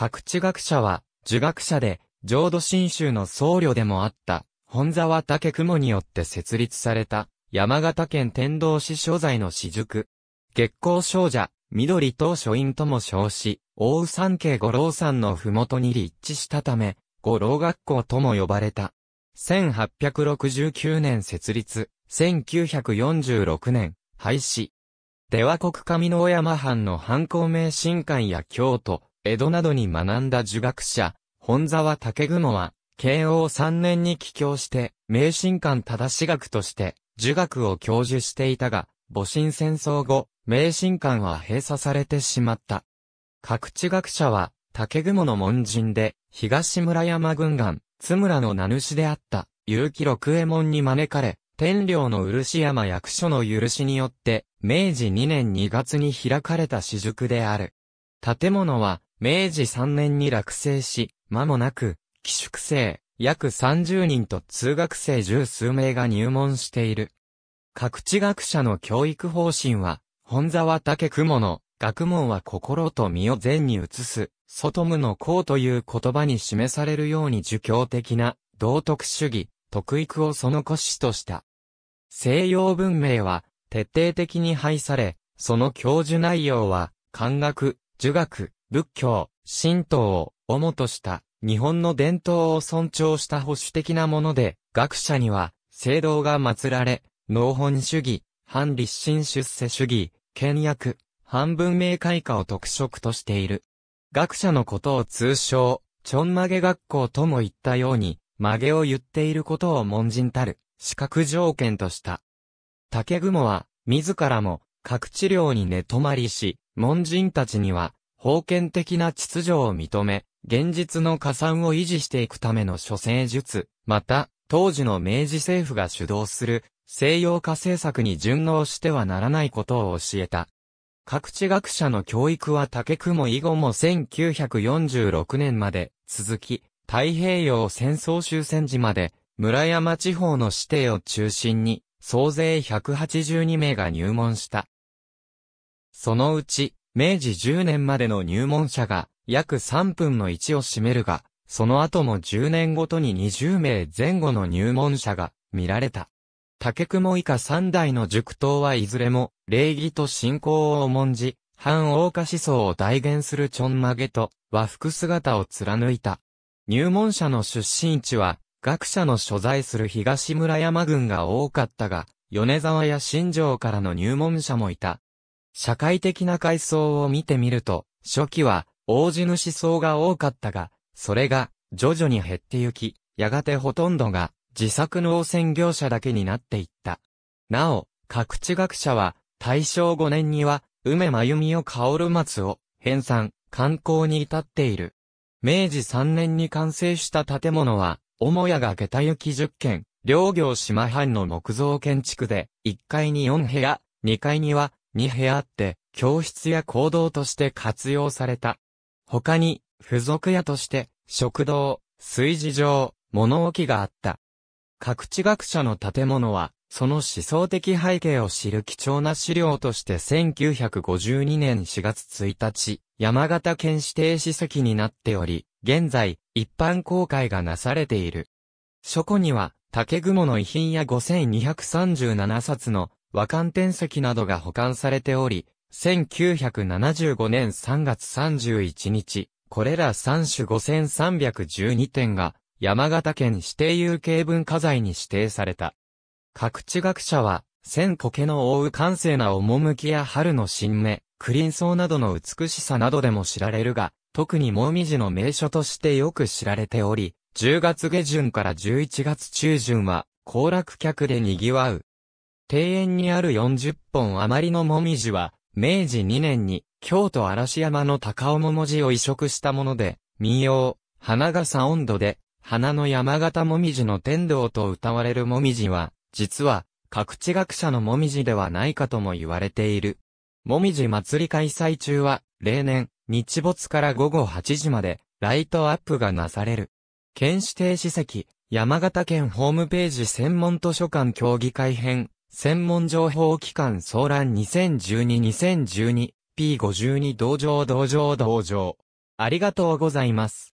各地学者は、儒学者で、浄土真宗の僧侶でもあった、本沢武雲によって設立された、山形県天童市所在の私塾。月光少女、緑等書院とも称し、大宇山系五郎山の麓に立地したため、五郎学校とも呼ばれた。1869年設立、1946年、廃止。では国上山藩の藩校名神官や京都、江戸などに学んだ儒学者、本沢武雲は、慶応3年に帰郷して、明神館正し学として、儒学を教授していたが、戊辰戦争後、明神館は閉鎖されてしまった。各地学者は、竹雲の門人で、東村山軍艦、津村の名主であった、結城六右衛門に招かれ、天領の漆山役所の許しによって、明治2年2月に開かれた私塾である。建物は、明治3年に落成し、間もなく、寄宿生、約30人と通学生十数名が入門している。各地学者の教育方針は、本沢武雲の、学問は心と身を善に移す、外無の功という言葉に示されるように儒教的な、道徳主義、徳育をその骨子とした。西洋文明は、徹底的に廃され、その教授内容は、漢学、儒学、仏教、神道を主とした日本の伝統を尊重した保守的なもので、学者には、聖堂が祀られ、農本主義、反立身出世主義、倹約、反文明開化を特色としている。学者のことを通称、ちょんまげ学校とも言ったように、曲げを言っていることを門人たる、資格条件とした。竹雲は、自らも、各治療に寝泊まりし、門人たちには、封建的な秩序を認め、現実の加算を維持していくための諸政術、また、当時の明治政府が主導する西洋化政策に順応してはならないことを教えた。各地学者の教育は竹雲以後も1946年まで続き、太平洋戦争終戦時まで村山地方の指定を中心に総勢182名が入門した。そのうち明治10年までの入門者が約3分の1を占めるが、その後も10年ごとに20名前後の入門者が見られた。竹雲以下3代の塾頭はいずれも、礼儀と信仰を重んじ、反王家思想を代言するちょんまげと和服姿を貫いた。入門者の出身地は、学者の所在する東村山郡が多かったが、米沢や新城からの入門者もいた。社会的な階層を見てみると、初期は、大地主層が多かったが、それが、徐々に減ってゆき、やがてほとんどが、自作の汚染業者だけになっていった。なお、各地学者は、大正5年には、梅真由美を香る松を、編纂、観光に至っている。明治3年に完成した建物は、母屋が下駄行き10軒、両行島藩の木造建築で、1階に4部屋、2階にはに部屋あって、教室や行動として活用された。他に、付属屋として、食堂、炊事場、物置があった。各地学者の建物は、その思想的背景を知る貴重な資料として1952年4月1日、山形県指定史跡になっており、現在、一般公開がなされている。書庫には、竹雲の遺品や5237冊の和漢天石などが保管されており、1975年3月31日、これら3種5312点が山形県指定有形文化財に指定された。各地学者は、千苔の覆う完成な趣や春の新芽、クリンソウなどの美しさなどでも知られるが、特にモミジの名所としてよく知られており、10月下旬から11月中旬は、行楽客で賑わう、庭園にある40本余りのもみじは、明治2年に、京都嵐山の高尾桃寺を移植したもので、民謡、花笠温度で、花の山形もみじの天道と歌われるもみじは、実は、各地学者のもみじではないかとも言われている。もみじ祭り開催中は、例年、日没から午後8時まで、ライトアップがなされる。県指定史跡、山形県ホームページ専門図書館協議会編、専門情報機関総覧 2012-2012P52 同情同情同情。ありがとうございます。